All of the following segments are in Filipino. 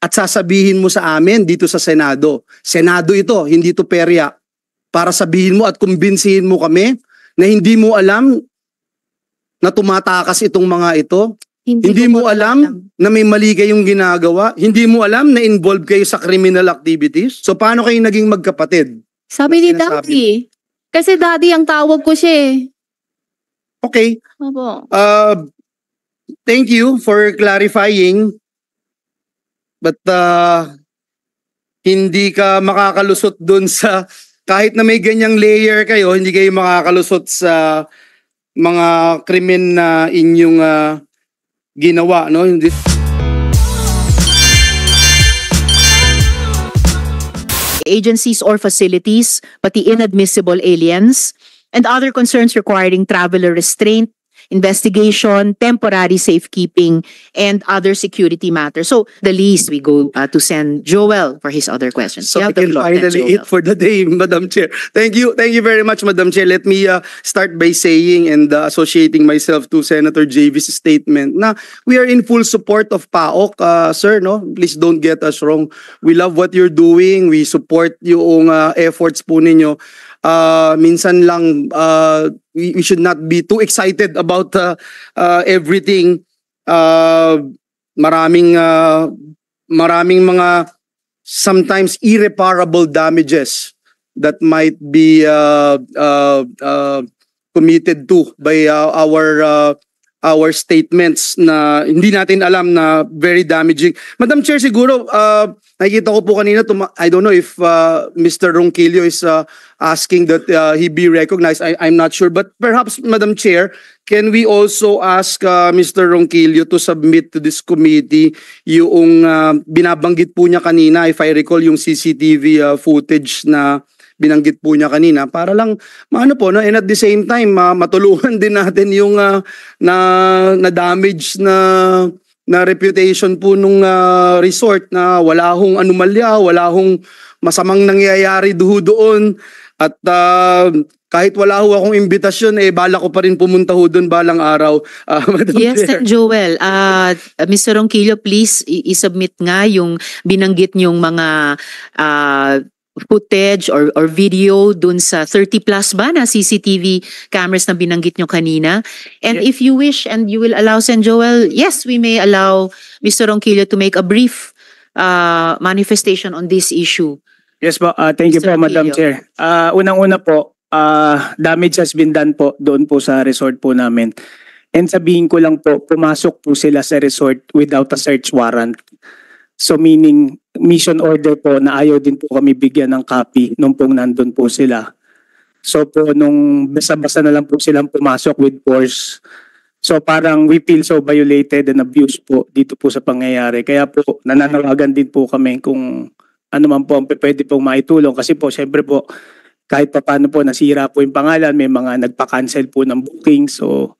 at sasabihin mo sa amin dito sa Senado. Senado ito, hindi to perya. Para sabihin mo at kumbinsihin mo kami na hindi mo alam na tumatakas itong mga ito. Hindi, hindi mo alam, alam na may mali kayong ginagawa. Hindi mo alam na involved kayo sa criminal activities. So paano kayo naging magkapatid? Sabi ni Daddy. Eh. Kasi Daddy ang tawag ko siya eh. Okay. Opo. Uh, thank you for clarifying But uh, hindi ka makakalusot doon sa kahit na may ganyang layer kayo, hindi kayo makakalusot sa mga krimen na inyong uh, ginawa, no? Hindi agencies or facilities, pati inadmissible aliens, and other concerns requiring traveler restraint, investigation, temporary safekeeping, and other security matters. So the least we go uh, to send Joel for his other questions. So I can finally it for the day, Madam Chair. Thank you. Thank you very much, Madam Chair. Let me uh, start by saying and uh, associating myself to Senator JV's statement na we are in full support of PAOK, uh, sir. No, Please don't get us wrong. We love what you're doing. We support yung uh, efforts po ninyo uh, minsan lang uh, we, we should not be too excited about uh, uh, everything. Uh, maraming uh, maraming mga sometimes irreparable damages that might be uh, uh, uh, committed to by uh, our uh, our statements na hindi natin alam na very damaging. Madam Chair, siguro uh, nakikita ko po kanina, I don't know if uh, Mr. Ronquillo is uh, asking that uh, he be recognized. I I'm not sure. But perhaps, Madam Chair, can we also ask uh, Mr. Ronquillo to submit to this committee yung uh, binabanggit po niya kanina, if I recall, yung CCTV uh, footage na binanggit po niya kanina para lang maano po no and at the same time uh, matulungan din natin yung uh, na na damage na na reputation po nung uh, resort na wala hong anomalya, wala hong masamang nangyayari duho doon at uh, kahit wala ho akong imbitasyon, eh, bala ko pa rin pumunta ho doon balang araw. Uh, Madam yes, Chair. Joel. Uh, Mr. Ronquillo, please, i-submit nga yung binanggit niyong mga uh, footage or, or video dun sa 30 plus ba na CCTV cameras na binanggit nyo kanina. And yes. if you wish and you will allow San Joel, yes, we may allow Mr. Ronquillo to make a brief uh, manifestation on this issue. Yes po, uh, thank Mr. you po Ronquillo. Madam Chair. Uh, Unang-una po, uh, damage has been done po doon po sa resort po namin. And sabihin ko lang po, pumasok po sila sa resort without a search warrant. So meaning mission order po na ayaw din po kami bigyan ng copy nung pong nandun po sila. So po nung basa-basa na lang po silang pumasok with force. So parang we feel so violated and abused po dito po sa pangyayari. Kaya po nananawagan din po kami kung ano man po ang pwede pong maitulong. Kasi po syempre po kahit pa paano po nasira po yung pangalan, may mga nagpa-cancel po ng booking. So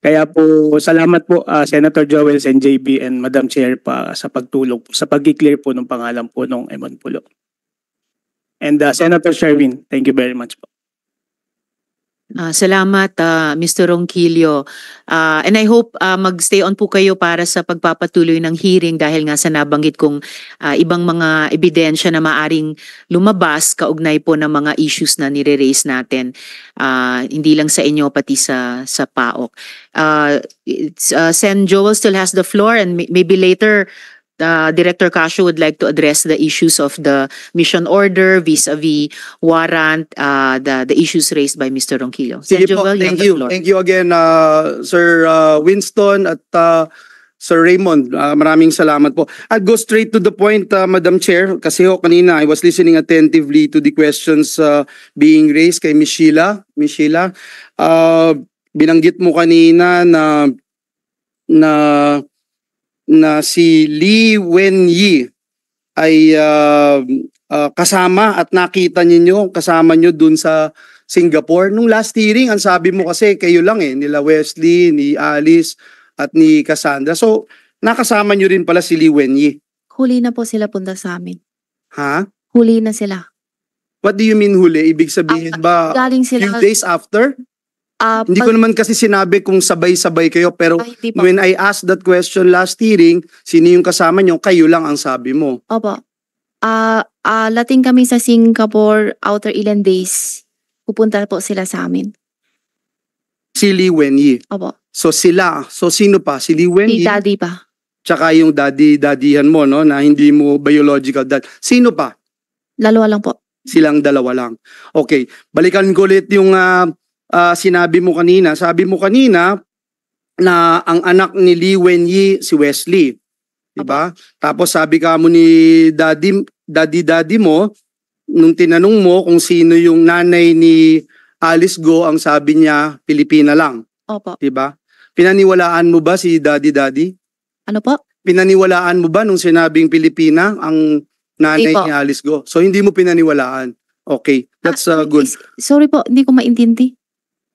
kaya po salamat po uh, Senator Joel and JB and Madam Chair pa sa pagtulog, sa pag-clear po ng pangalan po ng Emon Pulo. And uh, Senator Sherwin, thank you very much po. Uh, salamat uh, ah, Mr. Ronquillo. Uh, and I hope uh, magstay on po kayo para sa pagpapatuloy ng hearing dahil nga sa nabanggit kong uh, ibang mga ebidensya na maaring lumabas kaugnay po ng mga issues na nire-raise natin. Uh, hindi lang sa inyo pati sa sa PAOK. Uh, uh, Sen Joel still has the floor and maybe later uh, Director Casio would like to address the issues of the mission order vis-a-vis -vis warrant, uh, the, the issues raised by Mr. Ronquillo. Sige po, well, thank you. Thank you again, uh, Sir uh, Winston at uh, Sir Raymond. Uh, maraming salamat po. I'll go straight to the point, uh, Madam Chair, kasi ho kanina I was listening attentively to the questions uh, being raised kay Michila. Michila, uh, binanggit mo kanina na na na si Lee Wenyi ay uh, uh, kasama at nakita ninyo kasama niyo dun sa Singapore. Nung last hearing, ang sabi mo kasi kayo lang eh, nila Wesley, ni Alice, at ni Cassandra. So, nakasama niyo rin pala si Lee Wenyi. Huli na po sila punta sa amin. Ha? Huli na sila. What do you mean huli? Ibig sabihin ah, ba galing sila, few days after? Uh, hindi pag- ko naman kasi sinabi kung sabay-sabay kayo pero Ay, when I asked that question last hearing, sino yung kasama nyo, kayo lang ang sabi mo. Opo. Ah, ah, lating kami sa Singapore Outer Island Days. Pupunta po sila sa amin. Si Li Wenyi. Opo. So sila, so sino pa? Si Li Wenyi, Si daddy pa. tsaka yung daddy-daddyhan mo no na hindi mo biological dad. Sino pa? Dalawa lang po. Silang dalawa lang. Okay, balikan ko ulit yung ah, uh, sinabi mo kanina. Sabi mo kanina na ang anak ni Lee Wenyi si Wesley. Diba? Okay. Tapos sabi ka mo ni daddy, daddy, daddy mo, nung tinanong mo kung sino yung nanay ni Alice Go, ang sabi niya, Pilipina lang. Opo. Diba? Pinaniwalaan mo ba si daddy, daddy? Ano po? Pinaniwalaan mo ba nung sinabing Pilipina ang nanay ni Alice Go? So hindi mo pinaniwalaan. Okay, that's uh, good. Sorry po, hindi ko maintindi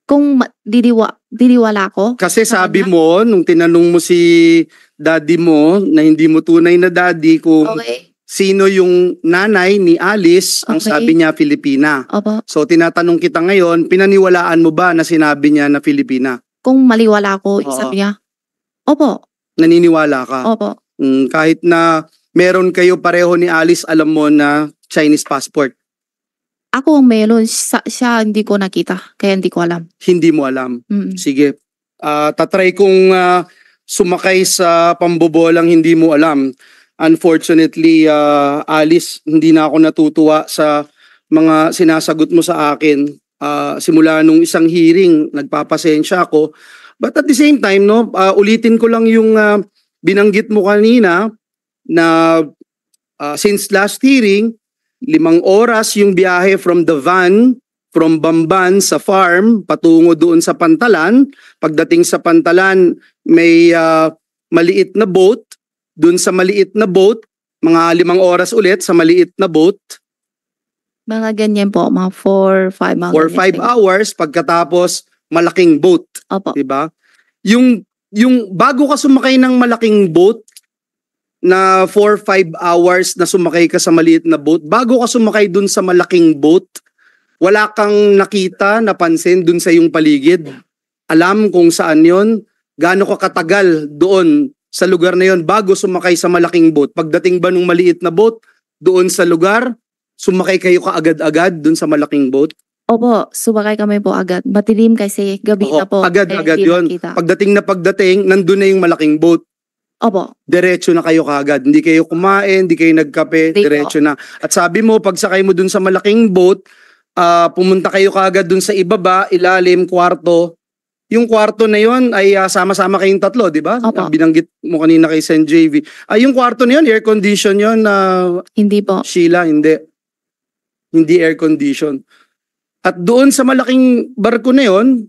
kung didiwa, diniwala ko. Kasi sabi mo, nung tinanong mo si daddy mo na hindi mo tunay na daddy kung okay. sino yung nanay ni Alice, okay. ang sabi niya Filipina. Opo. So tinatanong kita ngayon, pinaniwalaan mo ba na sinabi niya na Filipina? Kung maliwala ko, Oo. sabi niya, opo. Naniniwala ka? Opo. Mm, kahit na meron kayo pareho ni Alice, alam mo na Chinese passport? Ako ang melon, siya, siya hindi ko nakita, kaya hindi ko alam. Hindi mo alam. Mm-mm. Sige. Ah, tatry kong ah, sumakay sa pambobolang hindi mo alam. Unfortunately, uh, Alice, hindi na ako natutuwa sa mga sinasagot mo sa akin. Ah, simula nung isang hearing, nagpapasensya ako. But at the same time, no, ah, ulitin ko lang yung ah, binanggit mo kanina na ah, since last hearing, limang oras yung biyahe from the van, from Bamban sa farm, patungo doon sa Pantalan. Pagdating sa Pantalan, may uh, maliit na boat. Doon sa maliit na boat, mga limang oras ulit sa maliit na boat. Mga ganyan po, mga 4, 5 mga Or 5 hours pagkatapos malaking boat. Opo. 'Di ba? Yung yung bago ka sumakay ng malaking boat, na 4-5 hours na sumakay ka sa maliit na boat, bago ka sumakay dun sa malaking boat, wala kang nakita, napansin dun sa iyong paligid. Alam kung saan yon, gaano ka katagal doon sa lugar na yon bago sumakay sa malaking boat. Pagdating ba nung maliit na boat doon sa lugar, sumakay kayo kaagad-agad doon sa malaking boat? Opo, sumakay kami po agad. Matilim kasi gabi Oo, na po. Agad-agad eh, agad yon. Pagdating na pagdating, nandun na yung malaking boat. Opo. Diretso na kayo kagad. Hindi kayo kumain, hindi kayo nagkape, diretso na. At sabi mo, pag sakay mo dun sa malaking boat, ah, pumunta kayo kagad dun sa ibaba, ilalim, kwarto. Yung kwarto na yon ay ah, sama-sama kayong tatlo, di ba? Opo. Binanggit mo kanina kay Sen JV. Ay, ah, yung kwarto na yon air condition yon na Hindi po. Sheila, hindi. Hindi air condition. At doon sa malaking barko na yon,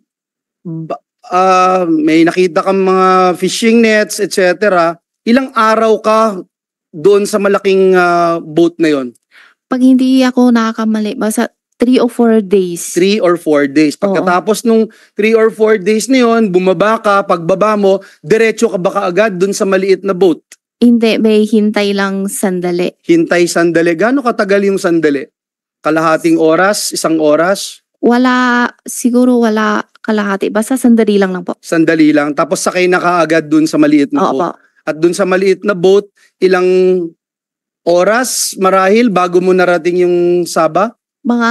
ba- uh, may nakita kang mga fishing nets, etc., ilang araw ka doon sa malaking uh, boat na yon? Pag hindi ako nakakamali, basta three or four days. Three or four days. Pagkatapos Oo. nung three or four days na yon, bumaba ka, pagbaba mo, diretso ka baka agad doon sa maliit na boat? Hindi, may hintay lang sandali. Hintay sandali. Gano'ng katagal yung sandali? Kalahating oras? Isang oras? Wala, siguro wala kalahati. Basta sandali lang lang po. Sandali lang. Tapos sakay na kaagad dun sa maliit na Oo boat. po. At dun sa maliit na boat, ilang oras marahil bago mo narating yung Saba? Mga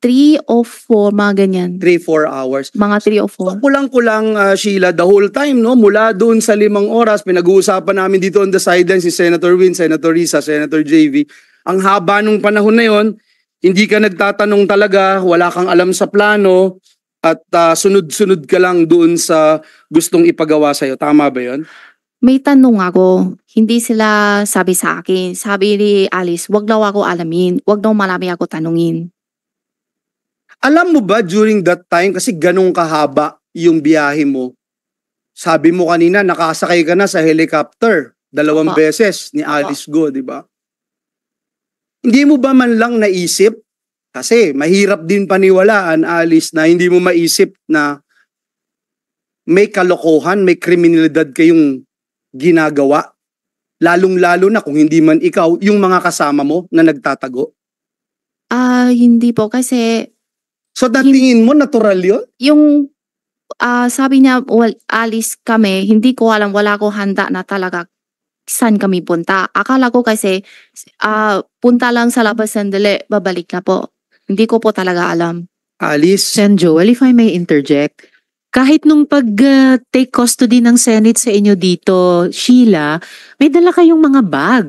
3 o 4, mga ganyan. 3-4 hours. Mga 3 o 4. Kulang-kulang ah, Sheila the whole time no mula doon sa limang oras pinag-uusapan namin dito on the sideline si Senator Win, Senator Risa, Senator JV. Ang haba nung panahon na yon hindi ka nagtatanong talaga, wala kang alam sa plano, at uh, sunod-sunod ka lang doon sa gustong ipagawa sa'yo. Tama ba yon? May tanong ako, hindi sila sabi sa akin. Sabi ni Alice, wag daw ako alamin, wag daw marami ako tanungin. Alam mo ba during that time, kasi ganong kahaba yung biyahe mo, sabi mo kanina nakasakay ka na sa helicopter dalawang Apa. beses ni Alice Apa. Go, di ba? Hindi mo ba man lang naisip? Kasi mahirap din paniwalaan, Alice, na hindi mo maisip na may kalokohan, may kriminalidad kayong ginagawa. Lalong-lalo na kung hindi man ikaw, yung mga kasama mo na nagtatago. Ah, hindi po kasi So datingin mo natural yun? yung ah, sabi niya, well, Alice, kami, hindi ko alam, wala ko handa na talaga saan kami punta. Akala ko kasi uh, punta lang sa labas sandali, babalik na po. Hindi ko po talaga alam. Alice? Sen Joel, if I may interject, kahit nung pag-take uh, custody ng Senate sa inyo dito, Sheila, may dala kayong mga bag.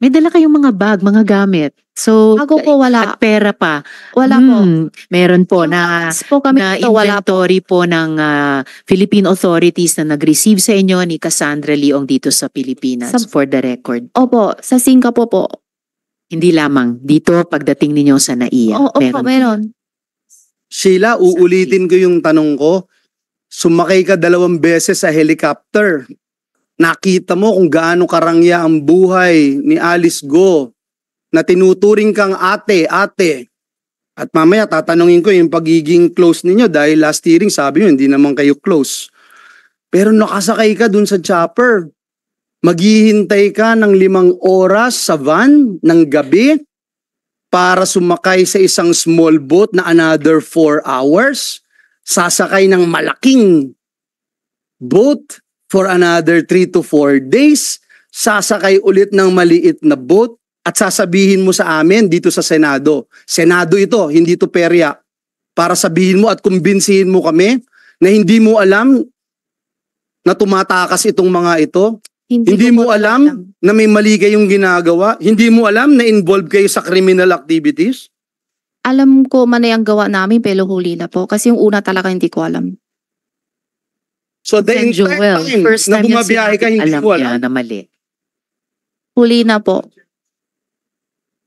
May dala kayong mga bag, mga gamit. So, Ako po, wala. at pera pa. Wala po. Hmm, meron po Yung na po kami na dito, wala po. po ng ah, Philippine authorities na nag-receive sa inyo ni Cassandra Leong dito sa Pilipinas Sa- for the record. Opo, sa Singapore po. Hindi lamang dito pagdating ninyo sa NAIA. Oo, opo, meron. meron. Sheila, uulitin ko yung tanong ko. Sumakay ka dalawang beses sa helicopter. Nakita mo kung gaano karangya ang buhay ni Alice Go na tinuturing kang ate, ate. At mamaya tatanungin ko yung pagiging close ninyo dahil last hearing sabi nyo hindi naman kayo close. Pero nakasakay ka dun sa chopper. Maghihintay ka ng limang oras sa van ng gabi para sumakay sa isang small boat na another four hours. Sasakay ng malaking boat for another 3 to 4 days. Sasakay ulit ng maliit na boat at sasabihin mo sa amin dito sa Senado. Senado ito, hindi to perya. Para sabihin mo at kumbinsihin mo kami na hindi mo alam na tumatakas itong mga ito. Hindi, hindi mo alam, alam na may mali kayong ginagawa. Hindi mo alam na involved kayo sa criminal activities. Alam ko man ay ang gawa namin pero huli na po kasi yung una talaga hindi ko alam. So the San entire Joel, time first time yung bumabiyahe ka, hindi alam ko niya na mali. Huli na po.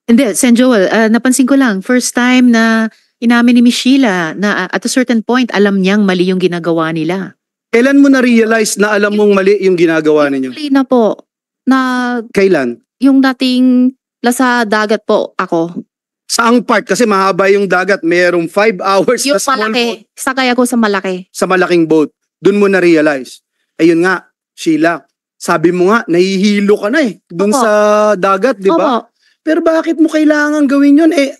Hindi, San Joel, ah, napansin ko lang, first time na inamin ni Miss na ah, at a certain point, alam niyang mali yung ginagawa nila. Kailan mo na-realize na alam mong mali yung ginagawa ninyo? Huli na po. Na Kailan? yung dating lasa dagat po ako. Saang part? Kasi mahaba yung dagat. Merong 5 hours Yung na small boat Sakay ako sa malaki. sa malaking boat doon mo na-realize. Ayun nga, Sheila, sabi mo nga, nahihilo ka na eh. Doon sa dagat, di ba? Pero bakit mo kailangan gawin yun? Eh,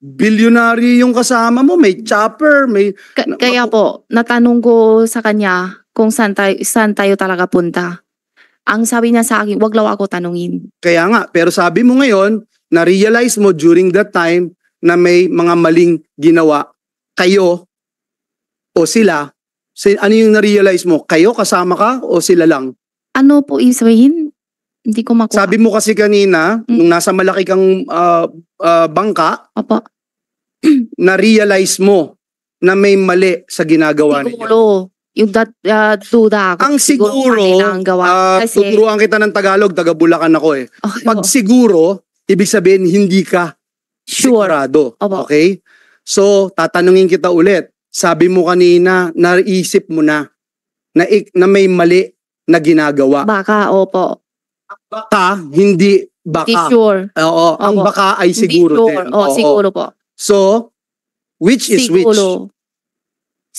billionaire yung kasama mo, may chopper, may... Ka- kaya po, natanong ko sa kanya kung saan tayo, saan tayo talaga punta. Ang sabi niya sa akin, wag law ako tanungin. Kaya nga, pero sabi mo ngayon, na-realize mo during that time na may mga maling ginawa kayo o sila Si, ano yung na-realize mo? Kayo kasama ka o sila lang? Ano po ibig Hindi ko makuha. Sabi mo kasi kanina, Mm. nung nasa malaki kang ah, ah, bangka, Opo. na-realize mo na may mali sa ginagawa ninyo. Siguro. Yung dat, ah, duda ako. Ang siguro, siguro ang ah, Kasi, kita ng Tagalog, taga Bulacan ako eh. okay, ah, Pag po. siguro, ibig sabihin hindi ka sure. sigurado. Opo. Okay? So, tatanungin kita ulit. Sabi mo kanina, naisip mo na na, na may mali na ginagawa. Baka, opo. Baka, hindi baka. Hindi sure. Oo, opo. ang baka ay siguro sure. din. Oo, Oo, siguro po. So, which is siguro. which?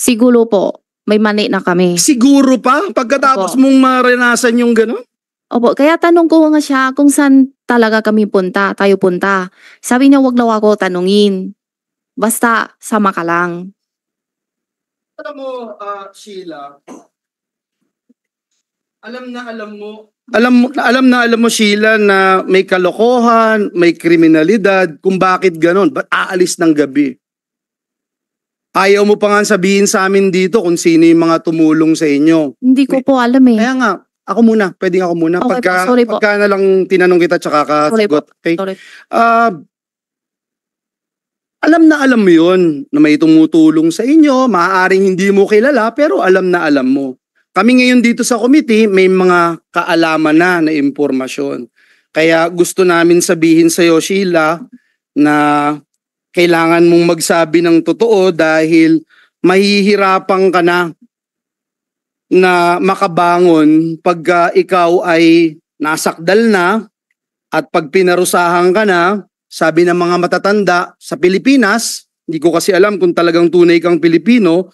Siguro po. May mali na kami. Siguro pa? Pagkatapos Opo. mong maranasan yung gano'n? Opo, kaya tanong ko nga siya kung saan talaga kami punta, tayo punta. Sabi niya, wag daw ako tanungin. Basta, sama ka lang. Alam mo, uh, Sheila, alam na alam mo, alam mo alam na alam mo Sheila na may kalokohan, may kriminalidad, kung bakit ganon, ba't aalis ng gabi? Ayaw mo pa nga sabihin sa amin dito kung sino yung mga tumulong sa inyo. Hindi ko po alam eh. Kaya nga, ako muna, pwedeng ako muna. Okay, pagka, po, sorry pagka na lang tinanong kita tsaka ka sagot. Okay? Sorry. Uh, alam na alam mo yun na may tumutulong sa inyo, maaaring hindi mo kilala pero alam na alam mo. Kami ngayon dito sa committee may mga kaalaman na na impormasyon. Kaya gusto namin sabihin sa iyo Sheila na kailangan mong magsabi ng totoo dahil mahihirapan ka na na makabangon pagka ikaw ay nasakdal na at pag pinarusahan ka na sabi ng mga matatanda sa Pilipinas, hindi ko kasi alam kung talagang tunay kang Pilipino,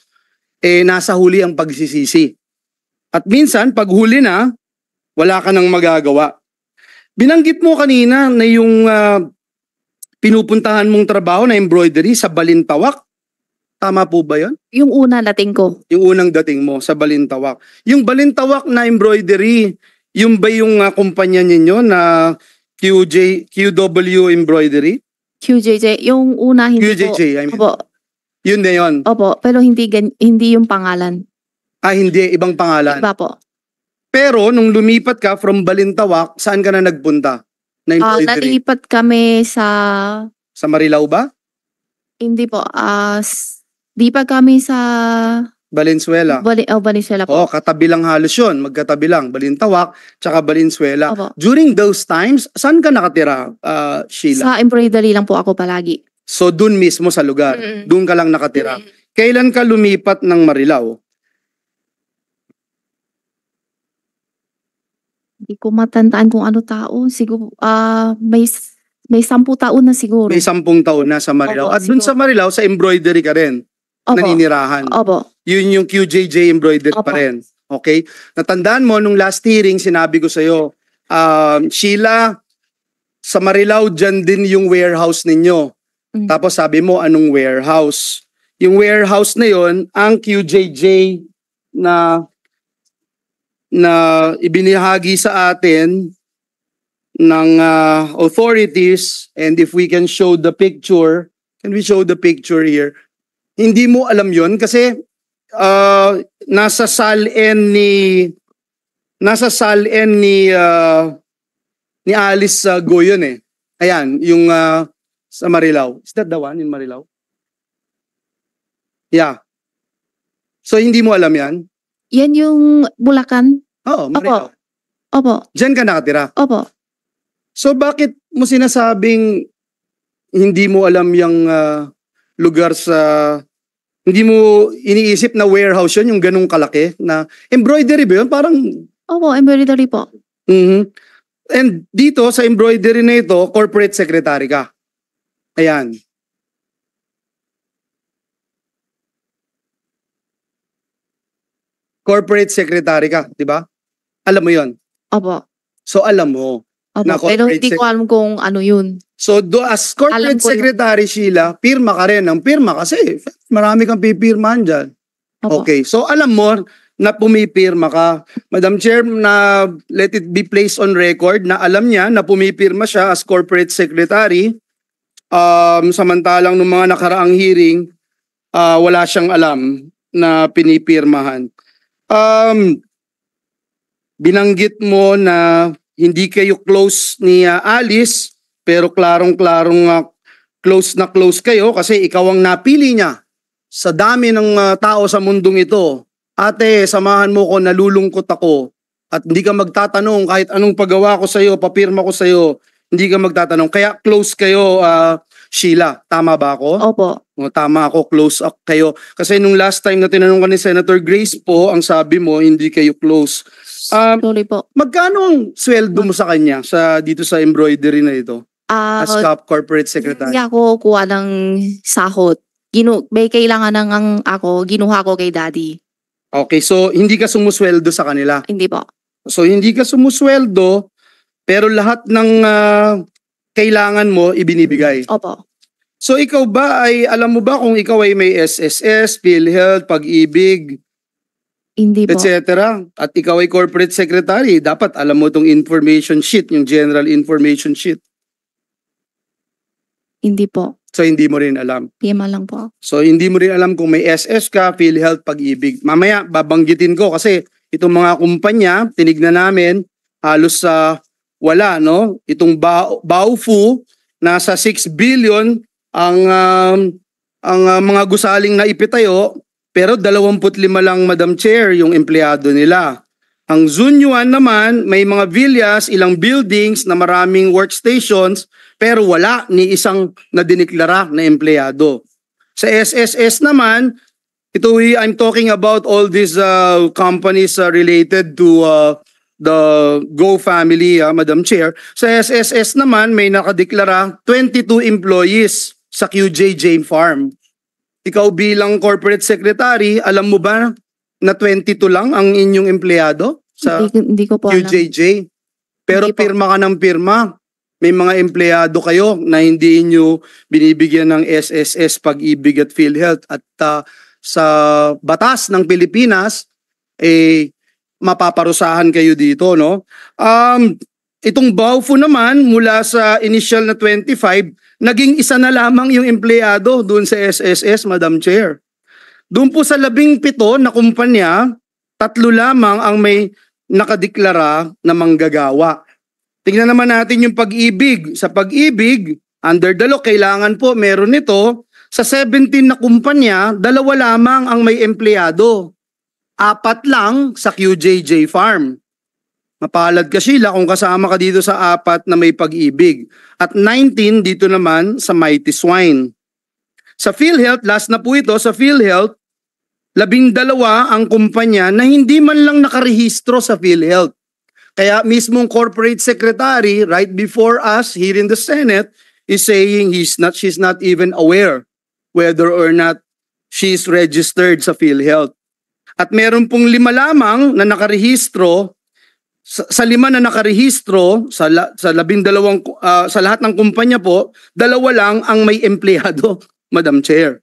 eh nasa huli ang pagsisisi. At minsan, pag huli na, wala ka nang magagawa. Binanggit mo kanina na yung uh, pinupuntahan mong trabaho na embroidery sa Balintawak. Tama po ba yon? Yung una dating ko. Yung unang dating mo sa Balintawak. Yung Balintawak na embroidery, yung ba yung uh, kumpanya ninyo na QJ, QW embroidery? QJJ. Yung una, hindi QJJ, po. I mean. Opo, Yun na yun. opo. Pero hindi, hindi yung pangalan. Ah, hindi. Ibang pangalan. Iba po. Pero nung lumipat ka from Balintawak, saan ka na nagpunta? Na Ah, nalipat kami sa sa Marilao ba? Hindi po. as ah, di pa kami sa Valenzuela. Bali, oh, Valenzuela po. Oo, katabi lang halos yun. Magkatabi lang. Balintawak, tsaka Balinsuela. Opo. During those times, saan ka nakatira, uh, Sheila? Sa embroidery lang po ako palagi. So, dun mismo sa lugar. Mm-mm. Dun ka lang nakatira. Mm-mm. Kailan ka lumipat ng Marilao? Hindi ko matandaan kung ano taon. Siguro, uh, ah, may may sampu taon na siguro. May sampung taon na sa Marilao. Opo, At dun siguro. sa Marilao, sa embroidery ka rin. Opo. naninirahan. Opo. Yun yung QJJ embroidered Opo. pa rin. Okay? Natandaan mo, nung last hearing, sinabi ko sa'yo, um, Sheila, sa Marilao, dyan din yung warehouse ninyo. Mm. Tapos sabi mo, anong warehouse? Yung warehouse na yon ang QJJ na na ibinihagi sa atin ng uh, authorities and if we can show the picture, can we show the picture here? Hindi mo alam yon kasi uh, nasa salen ni nasa salen ni uh, ni Alice uh, ah, Goyon eh. Ayan, yung uh, sa Marilao. Is that the one in Marilao? Yeah. So hindi mo alam yan? Yan yung Bulacan? Oo, Marilao. Opo. Opo. Diyan ka nakatira? Opo. So bakit mo sinasabing hindi mo alam yung uh, lugar sa hindi mo iniisip na warehouse yun, yung ganung kalaki na embroidery ba yun? Parang... Opo, embroidery po. Mm-hmm. And dito sa embroidery na ito, corporate secretary ka. Ayan. Corporate secretary ka, di ba? Alam mo yon. Opo. So alam mo, Opo, na pero hindi ko alam kung ano yun. So do as corporate Alam yun. secretary Sheila, pirma ka rin ng pirma kasi marami kang pipirmahan diyan. Opo. Okay. So alam mo na pumipirma ka. Madam Chair, na let it be placed on record na alam niya na pumipirma siya as corporate secretary. Um, samantalang nung mga nakaraang hearing, ah, wala siyang alam na pinipirmahan. Um, binanggit mo na hindi kayo close ni uh, Alice, pero klarong-klarong uh, close na close kayo kasi ikaw ang napili niya sa dami ng uh, tao sa mundong ito. Ate, samahan mo ko, nalulungkot ako. At hindi ka magtatanong kahit anong paggawa ko sa iyo, papirma ko sa iyo, hindi ka magtatanong. Kaya close kayo, uh, Sheila. Tama ba ako? Opo. Kung tama ako, close up kayo. Kasi nung last time na tinanong ka ni Senator Grace po, ang sabi mo, hindi kayo close. Um, Sorry po. Magkano ang sweldo mo sa kanya sa dito sa embroidery na ito? Uh, As cop corporate secretary? Hindi ako kuha ng sahot. Ginu may kailangan ng ang ako, ginuha ko kay daddy. Okay, so hindi ka sumusweldo sa kanila? Hindi po. So hindi ka sumusweldo, pero lahat ng uh, kailangan mo ibinibigay? Opo. So ikaw ba ay, alam mo ba kung ikaw ay may SSS, PhilHealth, Pag-ibig, Hindi po. etc. At ikaw ay corporate secretary, dapat alam mo tong information sheet, yung general information sheet. Hindi po. So hindi mo rin alam. PMA lang po. So hindi mo rin alam kung may SS ka, PhilHealth, Pag-ibig. Mamaya babanggitin ko kasi itong mga kumpanya, tinignan namin, halos sa ah, wala, no? Itong Bao- Baofu, nasa 6 billion ang um, ang uh, mga gusaling na ipitayo pero 25 lang Madam Chair yung empleyado nila. Ang Zunyuan naman may mga villas, ilang buildings na maraming workstations pero wala ni isang na nadiniklara na empleyado. Sa SSS naman, ito I'm talking about all these uh, companies uh, related to uh, the Go family, uh, Madam Chair. Sa SSS naman, may nakadeklara 22 employees sa QJ Jane Farm. Ikaw bilang corporate secretary, alam mo ba na 22 lang ang inyong empleyado sa hindi, hindi ko po QJJ? Pero hindi pirma po. ka ng pirma. May mga empleyado kayo na hindi inyo binibigyan ng SSS, pag-ibig at PhilHealth at uh, sa batas ng Pilipinas, eh, mapaparusahan kayo dito, no? Um, Itong Baufo naman mula sa initial na 25, naging isa na lamang yung empleyado doon sa SSS, Madam Chair. Doon po sa labing pito na kumpanya, tatlo lamang ang may nakadeklara na manggagawa. Tingnan naman natin yung pag-ibig. Sa pag-ibig, under the law, kailangan po meron nito. Sa 17 na kumpanya, dalawa lamang ang may empleyado. Apat lang sa QJJ Farm. Mapalad ka sila kung kasama ka dito sa apat na may pag-ibig. At 19 dito naman sa Mighty Swine. Sa PhilHealth, last na po ito, sa PhilHealth, labing dalawa ang kumpanya na hindi man lang nakarehistro sa PhilHealth. Kaya mismong corporate secretary right before us here in the Senate is saying he's not, she's not even aware whether or not she's registered sa PhilHealth. At meron pong lima lamang na nakarehistro sa, sa lima na nakarehistro sa la, sa labindalawang uh, sa lahat ng kumpanya po, dalawa lang ang may empleyado, Madam Chair.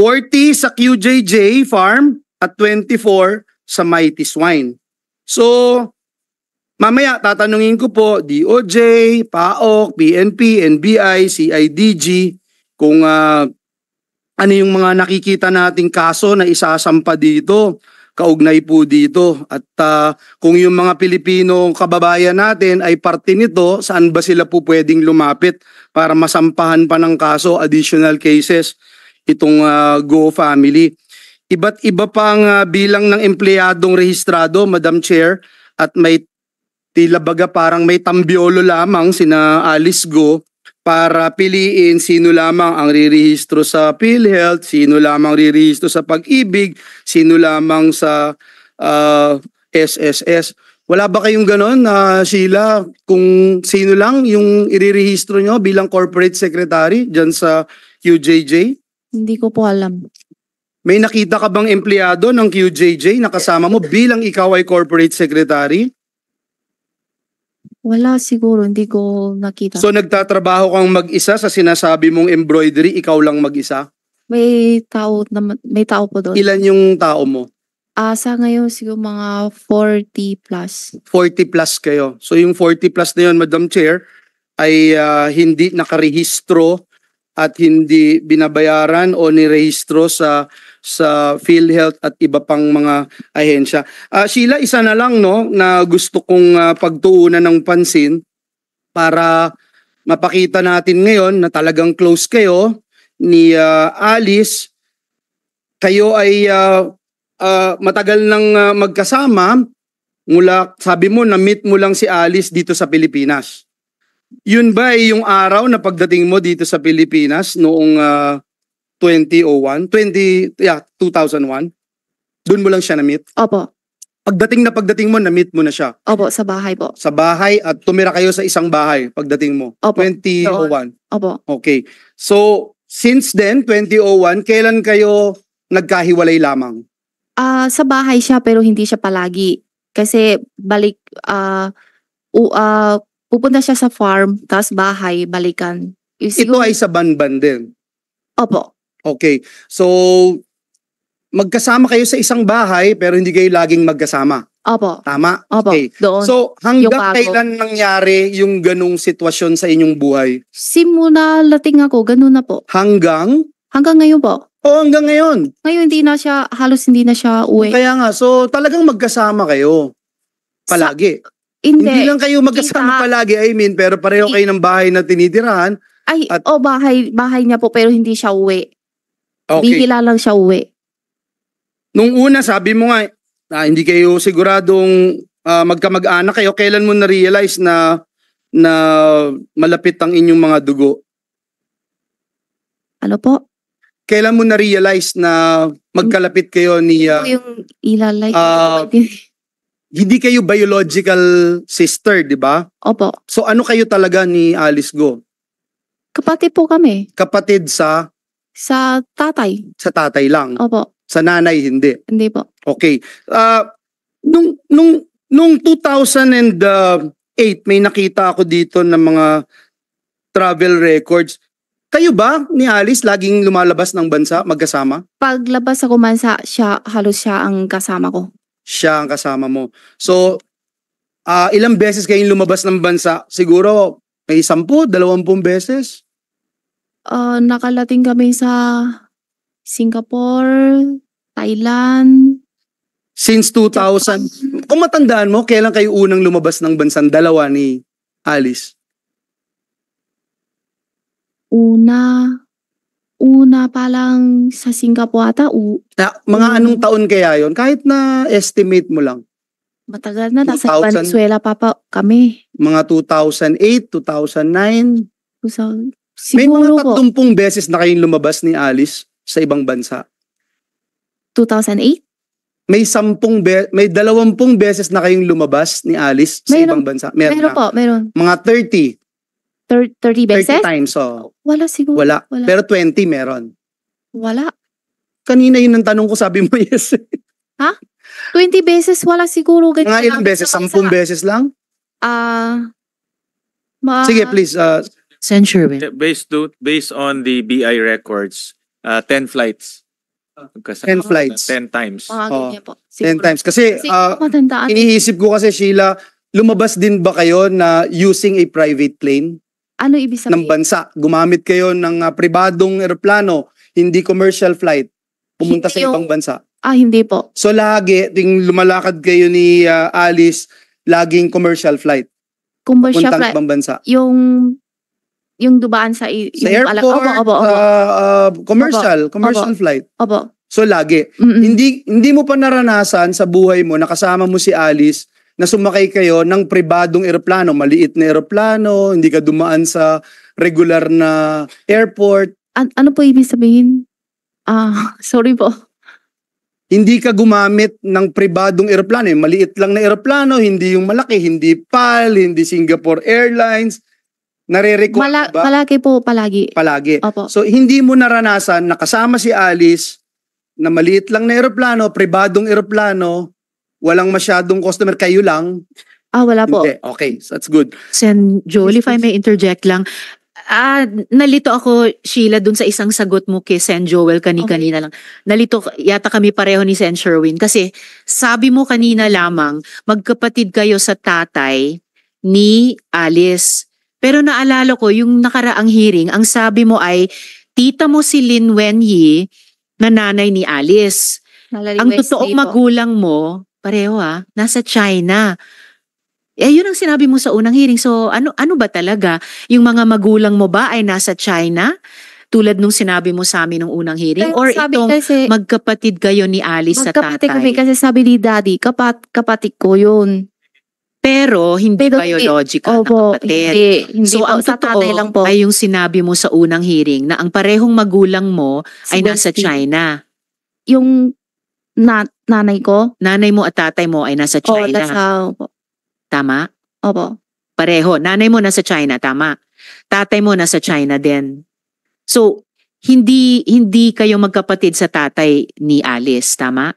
40 sa QJJ Farm at 24 sa Mighty Swine. So mamaya tatanungin ko po DOJ, PAOK, PNP, NBI, CIDG kung uh, ano yung mga nakikita nating kaso na isasampa dito kaugnay po dito. At uh, kung yung mga Pilipinong kababayan natin ay parte nito, saan ba sila po pwedeng lumapit para masampahan pa ng kaso, additional cases, itong uh, Go Family. Iba't iba pang uh, ah, bilang ng empleyadong rehistrado, Madam Chair, at may tila baga parang may tambiolo lamang sina Alice Go para piliin sino lamang ang rirehistro sa PhilHealth, sino lamang rirehistro sa pag-ibig, sino lamang sa uh, ah, SSS. Wala ba kayong ganon na uh, Sheila kung sino lang yung irirehistro nyo bilang corporate secretary dyan sa QJJ? Hindi ko po alam. May nakita ka bang empleyado ng QJJ na kasama mo bilang ikaw ay corporate secretary? Wala siguro, hindi ko nakita. So nagtatrabaho kang mag-isa sa sinasabi mong embroidery, ikaw lang mag-isa? May tao, naman, may tao po doon. Ilan yung tao mo? Ah, sa ngayon siguro mga 40 plus. 40 plus kayo. So yung 40 plus na yun, Madam Chair, ay ah, hindi nakarehistro at hindi binabayaran o nirehistro sa sa PhilHealth at iba pang mga ahensya. Uh, Sheila, isa na lang no na gusto kong uh, pagtuunan ng pansin para mapakita natin ngayon na talagang close kayo ni uh, Alice. Kayo ay uh, uh, matagal nang uh, magkasama mula sabi mo na meet mo lang si Alice dito sa Pilipinas. Yun ba ay yung araw na pagdating mo dito sa Pilipinas noong uh, 2001, 20, yeah, 2001. Doon mo lang siya na-meet? Opo. Pagdating na pagdating mo, na-meet mo na siya? Opo, sa bahay po. Sa bahay at tumira kayo sa isang bahay pagdating mo? Opo. 2001? Opo. Okay. So, since then, 2001, kailan kayo nagkahiwalay lamang? Ah, uh, sa bahay siya pero hindi siya palagi. Kasi balik, uh, uh, pupunta siya sa farm, tapos bahay, balikan. Is Ito ay sa banban din? Opo. Okay. So, magkasama kayo sa isang bahay pero hindi kayo laging magkasama. Opo. Tama? Opo. Okay. Doon. So, hanggang kailan nangyari yung ganung sitwasyon sa inyong buhay? Simula lating ako, ganun na po. Hanggang? Hanggang ngayon po. O oh, hanggang ngayon? Ngayon hindi na siya, halos hindi na siya uwi. Kaya nga, so talagang magkasama kayo. Palagi. Sa, hindi. Hindi lang kayo magkasama kita, palagi, I mean, pero pareho kayo ng bahay na tinitirahan. Ay, at, oh, bahay, bahay niya po pero hindi siya uwi. Okay. Bihila lang siya uwi. Nung una, sabi mo nga, ah, hindi kayo siguradong ah, magkamag-anak kayo. Kailan mo na-realize na, na malapit ang inyong mga dugo? Ano po? Kailan mo na-realize na magkalapit kayo ni... ah, yung ilalay. Ah, hindi kayo biological sister, di ba? Opo. So ano kayo talaga ni Alice Go? Kapatid po kami. Kapatid sa sa tatay. Sa tatay lang. Opo. Sa nanay hindi. Hindi po. Okay. Uh, nung nung nung 2008 may nakita ako dito ng mga travel records. Kayo ba ni Alice laging lumalabas ng bansa magkasama? Paglabas ako man sa siya halos siya ang kasama ko. Siya ang kasama mo. So uh, ilang beses kayong lumabas ng bansa? Siguro may 10, 20 beses uh, nakalating kami sa Singapore, Thailand. Since 2000, kung matandaan mo, kailan kayo unang lumabas ng bansang Dalawa ni Alice. Una, una pa lang sa Singapore ata. U- na, mga um, anong taon kaya yon Kahit na estimate mo lang. Matagal na, nasa 2000, Venezuela pa pa kami. Mga 2008, 2009. 2000, Siguro May mga tatlumpung beses na kayong lumabas ni Alice sa ibang bansa. 2008? May sampung be- may dalawampung beses na kayong lumabas ni Alice sa Mayroon- ibang bansa. Meron, Meron po, meron. Mga 30. Thir- 30 beses? 30 times, so Wala siguro. wala. Wala. Pero 20 meron. Wala. Kanina yun ang tanong ko, sabi mo yes. ha? 20 beses, wala siguro. Ganyan Mga ilang beses? sa Sampung beses lang? Ah, ma- Sige, please. Uh, Century Sherwin. Based do, based on the BI records, uh, 10 flights. Kasi- 10 flights. 10 times. Mga Oo. Oh, po. 10 times. Kasi Kasi ah, iniisip ko kasi Sheila, lumabas din ba kayo na using a private plane ano ibig sabihin? ng bansa? Gumamit kayo ng ah, pribadong eroplano, hindi commercial flight, pumunta Hindi sa yung- ibang bansa. ah, hindi po. So lagi, ting lumalakad kayo ni ah, Alice, laging commercial flight, Kumbaga siya, puntang fri- ibang bansa. yung yung dumaan sa, yung sa airport, opo, opo, opo. Uh, uh, commercial, opo, commercial opo, flight. Opo. So lagi. Mm-mm. Hindi hindi mo pa naranasan sa buhay mo nakasama mo si Alice na sumakay kayo ng pribadong eroplano, maliit na eroplano, hindi ka dumaan sa regular na airport. An- ano po ibig sabihin? Ah, uh, sorry po. Hindi ka gumamit ng pribadong eroplano, maliit lang na eroplano, hindi yung malaki, hindi PAL, hindi Singapore Airlines, Nare-record Mala- ba? Palagi po, palagi. Palagi. Opo. So, hindi mo naranasan na kasama si Alice na maliit lang na eroplano, pribadong eroplano, walang masyadong customer, kayo lang. Ah, wala po. Hindi. Okay, so that's good. Sen Joel, if I may interject lang, Ah, nalito ako, Sheila, dun sa isang sagot mo kay Sen Joel kani-kanina okay. lang. Nalito yata kami pareho ni Sen Sherwin kasi sabi mo kanina lamang magkapatid kayo sa tatay ni Alice. Pero naalala ko, yung nakaraang hearing, ang sabi mo ay, tita mo si Lin Wenyi na nanay ni Alice. Nalali ang totoong magulang mo, pareho ah, nasa China. Eh, yun ang sinabi mo sa unang hearing. So, ano, ano ba talaga? Yung mga magulang mo ba ay nasa China? tulad nung sinabi mo sa amin nung unang hearing? Kaya Or sabi itong kasi, magkapatid kayo ni Alice sa tatay? Magkapatid kami kasi sabi ni daddy, kapat, kapatid ko yun. Pero hindi Pero, biological opo, na kapatid. Hindi, hindi so po, ang totoo lang po. ay yung sinabi mo sa unang hearing na ang parehong magulang mo ay Siguro, nasa China. Yung na, nanay ko? Nanay mo at tatay mo ay nasa China. Oh, that's how. Tama? Opo. Pareho. Nanay mo nasa China, tama. Tatay mo nasa China din. So, hindi hindi kayo magkapatid sa tatay ni Alice, tama?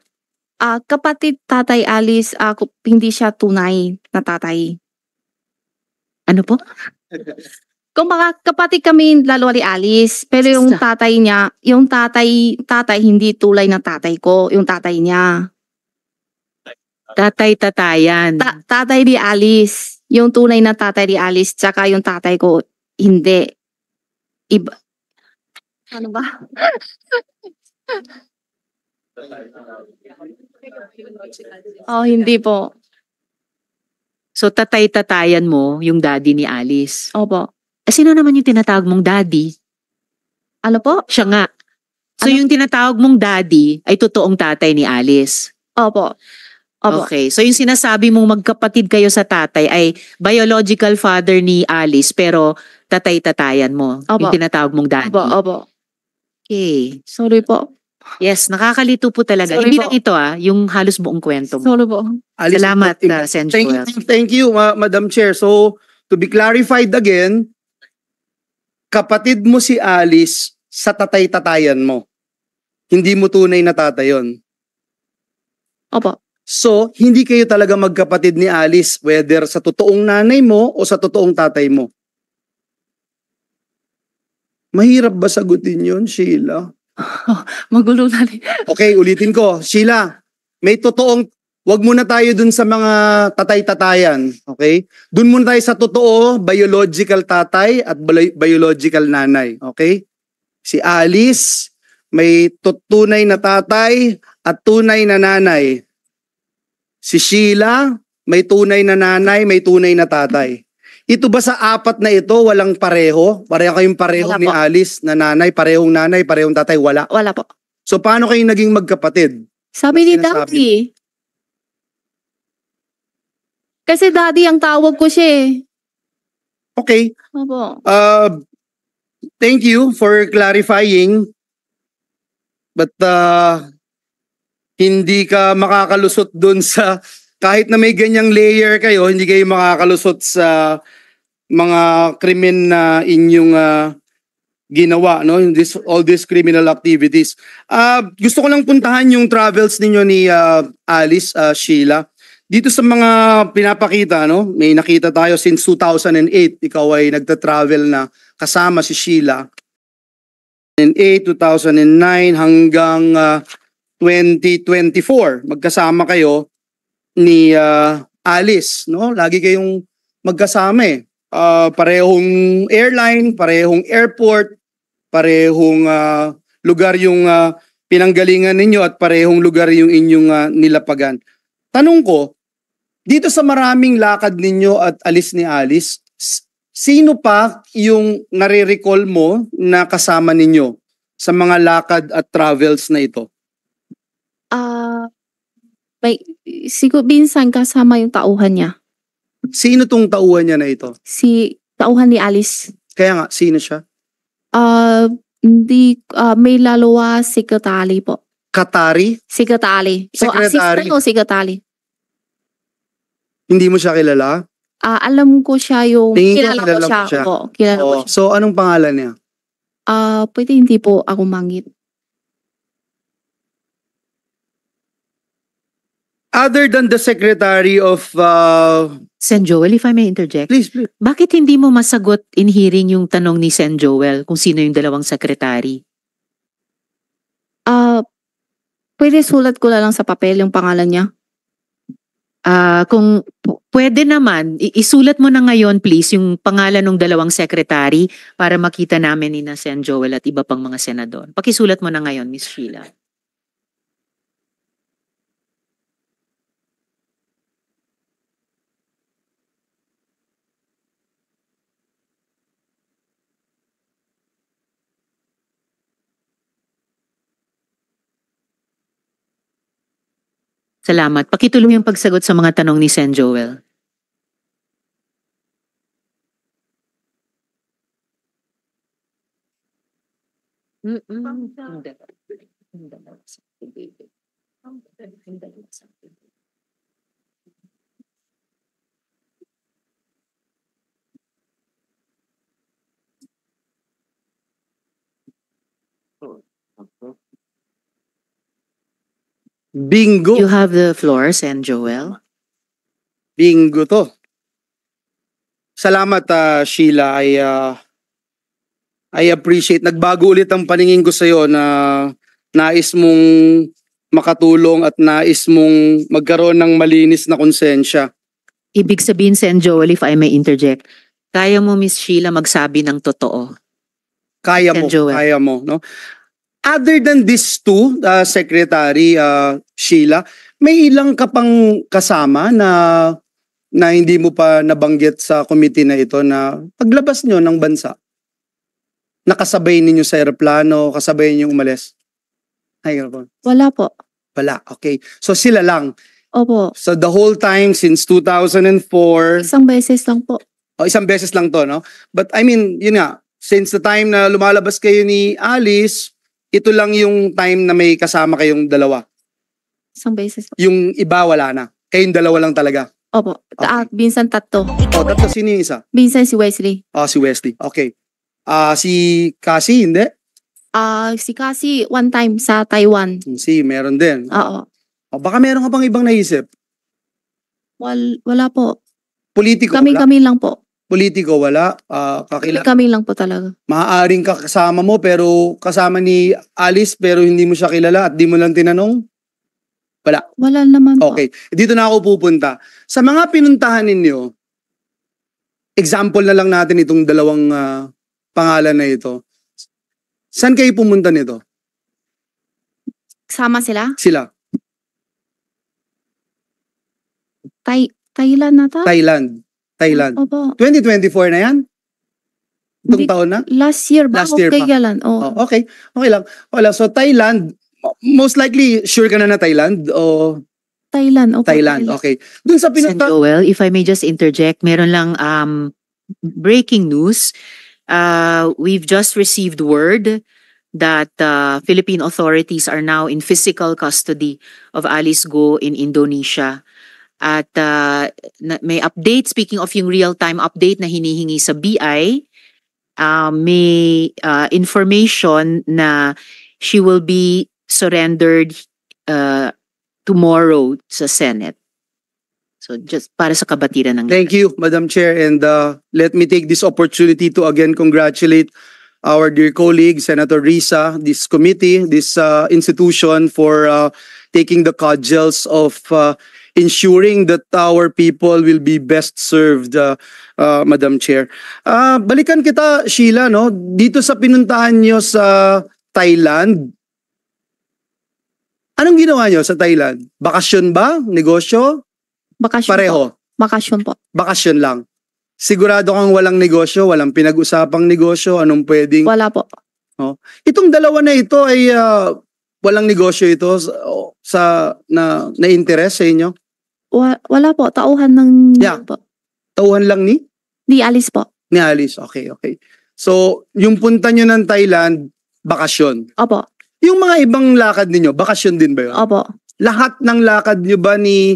ah, kapatid Tatay Alice, ah, hindi siya tunay na tatay. Ano po? Kung mga kapatid kami, lalo ni Alice, pero yung tatay niya, yung tatay, tatay, hindi tulay na tatay ko, yung tatay niya. Tatay-tatayan. Ta- tatay ni Alice, yung tunay na tatay ni Alice, tsaka yung tatay ko, hindi. Iba. Ano ba? Oh, hindi po. So, tatay-tatayan mo yung daddy ni Alice. Opo. Eh, sino naman yung tinatawag mong daddy? Ano po? Siya nga. So, ano? yung tinatawag mong daddy ay totoong tatay ni Alice. Opo. Opo. Okay. So, yung sinasabi mong magkapatid kayo sa tatay ay biological father ni Alice pero tatay-tatayan mo. Opo. Yung tinatawag mong daddy. Opo, opo. Okay. Sorry po. Yes, nakakalito po talaga. Sorry Hindi po. lang ito ah, yung halos buong kwento mo. Sorry po. Salamat, Martin. uh, ah, Sen. Thank, Joel. thank- you, Ma- Madam Chair. So, to be clarified again, kapatid mo si Alice sa tatay-tatayan mo. Hindi mo tunay na tatay yun. Opo. So, hindi kayo talaga magkapatid ni Alice, whether sa totoong nanay mo o sa totoong tatay mo. Mahirap ba sagutin yun, Sheila? Magulo na rin. Okay, ulitin ko. Sheila, may totoong, wag muna tayo dun sa mga tatay-tatayan, okay? Dun muna tayo sa totoo, biological tatay at biological nanay, okay? Si Alice, may tunay na tatay at tunay na nanay. Si Sheila, may tunay na nanay, may tunay na tatay. Ito ba sa apat na ito, walang pareho? Pareho kayong pareho Wala ni po. Alice na nanay, parehong nanay, parehong tatay, wala? Wala po. So paano kayo naging magkapatid? Sabi ni Daddy. Kasi Daddy ang tawag ko siya eh. Okay. Opo. Uh, thank you for clarifying. But uh, hindi ka makakalusot dun sa kahit na may ganyang layer kayo, hindi kayo makakalusot sa mga krimen na inyong uh, ginawa, no? this, all these criminal activities. Uh, gusto ko lang puntahan yung travels ninyo ni uh, Alice, uh, Sheila. Dito sa mga pinapakita, no? May nakita tayo since 2008, ikaw ay nagta-travel na kasama si Sheila. 2008, 2009 hanggang uh, 2024. Magkasama kayo ni uh, Alice, no? Lagi kayong magkasama eh. Uh, parehong airline, parehong airport, parehong uh, lugar yung uh, pinanggalingan ninyo at parehong lugar yung inyong uh, nilapagan. Tanong ko, dito sa maraming lakad ninyo at alis ni Alice, sino pa yung nare-recall mo na kasama ninyo sa mga lakad at travels na ito? Ah, may, siguro binsan kasama yung tauhan niya. Sino tong tauhan niya na ito? Si tauhan ni Alice. Kaya nga, sino siya? Uh, hindi, uh, may lalawa si Katali po. Katari? Si Katali. So, assistant ko si Katali? Hindi mo siya kilala? Ah, alam ko siya yung Tingin ko kilala, ko kilala mo siya. Oo, kilala ko siya. So, anong pangalan niya? Ah, pwede hindi po ako mangit. other than the secretary of uh, San Joel, if I may interject. Please, please. Bakit hindi mo masagot in hearing yung tanong ni San Joel kung sino yung dalawang secretary? Ah, uh, pwede sulat ko na lang sa papel yung pangalan niya. Ah, uh, kung pwede naman, isulat mo na ngayon please yung pangalan ng dalawang secretary para makita namin ni na Sen Joel at iba pang mga senador. Pakisulat mo na ngayon, Miss Sheila. Salamat. Pakituloy yung pagsagot sa mga tanong ni Sen Joel. Mm-mm. Oh, okay. Bingo. You have the floor, Sen Joel. Bingo to. Salamat uh, Sheila. I uh, I appreciate. Nagbago ulit ang paningin ko sa iyo na nais mong makatulong at nais mong magkaroon ng malinis na konsensya. Ibig sabihin, Sen Joel, if I may interject, kaya mo, Miss Sheila, magsabi ng totoo. Kaya Sen mo, Joel. kaya mo. No? Other than these two, uh, Secretary uh, Sheila, may ilang ka pang kasama na na hindi mo pa nabanggit sa committee na ito na paglabas nyo ng bansa, nakasabay ninyo sa aeroplano, kasabay ninyo umalis? Ay, Wala po. Wala, okay. So sila lang. Opo. So the whole time since 2004. Isang beses lang po. Oh, isang beses lang to, no? But I mean, yun nga, since the time na lumalabas kayo ni Alice, ito lang yung time na may kasama kayong dalawa. Isang beses po. Yung iba wala na. Kayong dalawa lang talaga. Opo. Okay. Ah, binsan tatlo. O, oh, tatlo sino yung isa? Binsan si Wesley. Ah, si Wesley. Okay. Ah, si Cassie, hindi? Ah, si Cassie, one time sa Taiwan. Hmm, si, meron din. Oo. Oh, baka meron ka pang ibang naisip? Wal, wala po. Politiko? Kami-kami kami lang po politiko wala. Ah, kakila- Kami lang po talaga. maaaring kasama mo pero kasama ni Alice pero hindi mo siya kilala at di mo lang tinanong? Wala naman po. Okay. Dito na ako pupunta. Sa mga pinuntahan ninyo, example na lang natin itong dalawang ah, pangalan na ito. Saan kayo pumunta nito? Sama sila? Sila, Thai Thailand na ta? Thailand. Thailand. Opo. 2024 na yan? Itong taon na? Last year ba? Last year okay pa. kailan? Oo. Oh, okay. Okay lang. Okay So Thailand, most likely sure ka na na Thailand o Thailand. Opo, Thailand. Okay. Doon sa San pinunta, Joel, if I may just interject, meron lang um, breaking news. Uh, we've just received word that uh, Philippine authorities are now in physical custody of Alice Go in Indonesia. At uh, may update, speaking of yung real-time update na hinihingi sa BI, uh, um, may uh, information na she will be surrendered uh, tomorrow sa Senate. So just para sa kabatiran ng Thank you Madam Chair and uh, let me take this opportunity to again congratulate our dear colleague Senator Risa, this committee, this uh, institution for uh, taking the cudgels of uh, ensuring that our people will be best served, uh, uh, Madam Chair. Uh, balikan kita, Sheila, no? dito sa pinuntahan nyo sa Thailand, anong ginawa nyo sa Thailand? Bakasyon ba? Negosyo? Bakasyon Pareho? Po. Bakasyon po. Bakasyon lang. Sigurado kang walang negosyo, walang pinag-usapang negosyo, anong pwedeng... Wala po. Oh. Itong dalawa na ito ay uh, walang negosyo ito sa, sa na, na interest sa inyo? Wa- wala po, tauhan ng... Yeah. Po. Tauhan lang ni? Ni Alice po. Ni Alice, okay, okay. So, yung punta nyo ng Thailand, bakasyon. Opo. Yung mga ibang lakad ninyo, bakasyon din ba yun? Opo. Lahat ng lakad nyo ba ni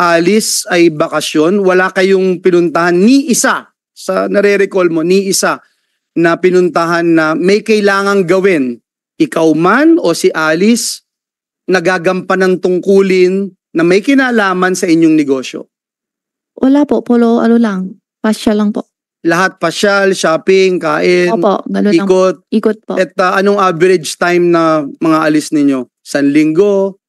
Alice ay bakasyon? Wala kayong pinuntahan ni isa, sa nare-recall mo, ni isa na pinuntahan na may kailangang gawin. Ikaw man o si Alice, nagagampan ng tungkulin na may kinalaman sa inyong negosyo? Wala po, polo ano lang, pasyal lang po. Lahat pasyal, shopping, kain, Opo, ganun lang. ikot. Ikot po. At uh, anong average time na mga alis ninyo? San linggo,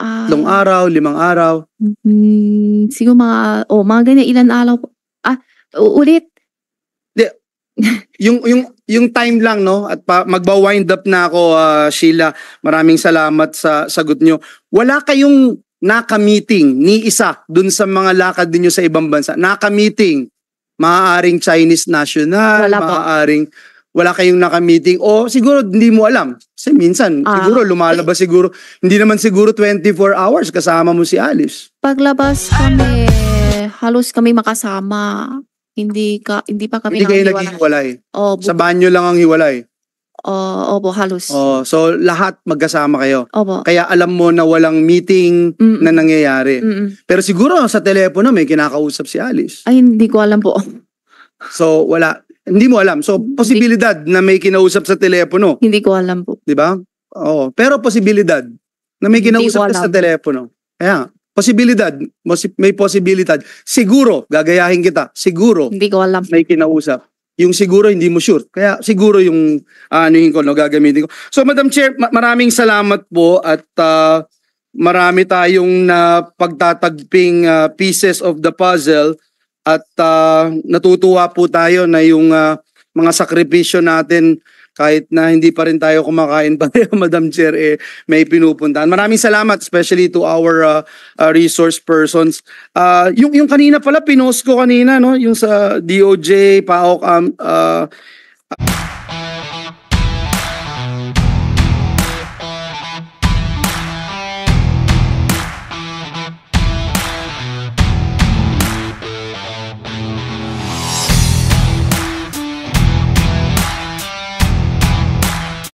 Ah, long araw, limang araw? mm, siguro mga, oh, mga ganyan, ilan araw po. Ah, u- ulit. Yung yung yung time lang no at pa, magba-wind up na ako ah, Sheila. Maraming salamat sa sagot nyo. Wala kayong naka-meeting ni isa dun sa mga lakad ninyo sa ibang bansa, naka-meeting, maaaring Chinese national, wala maaaring wala kayong naka-meeting o siguro hindi mo alam. Kasi minsan, ah. siguro lumalabas siguro, hindi naman siguro 24 hours kasama mo si Alice. Paglabas kami, halos kami makasama. Hindi ka hindi pa kami hindi kayo naging Oh, sa banyo lang ang hiwalay. Uh, opo, halos. Oh, so lahat magkasama kayo. Opo. Kaya alam mo na walang meeting Mm-mm. na nangyayari. Mm-mm. Pero siguro sa telepono may kinakausap si Alice. Ay, hindi ko alam po. So wala, hindi mo alam. So posibilidad na may kinausap sa telepono, Hindi ko alam po. 'di ba? Oo, pero posibilidad na may Hindi kinausap ka sa telepono. Kaya posibilidad, mosi- may posibilidad. Siguro gagayahin kita. Siguro Hindi ko alam. may kinausap yung siguro hindi mo sure. Kaya siguro yung uh, anuhin ko, no, gagamitin ko. So Madam Chair, ma- maraming salamat po at uh, marami tayong na uh, pagtatagping uh, ah, pieces of the puzzle at uh, natutuwa po tayo na yung uh, mga sakripisyo natin kahit na hindi pa rin tayo kumakain pa rin, Madam Chair, eh, may pinupuntahan. Maraming salamat, especially to our uh, uh, resource persons. Uh, yung, yung kanina pala, pinost ko kanina, no? yung sa DOJ, PAOK, um, uh, uh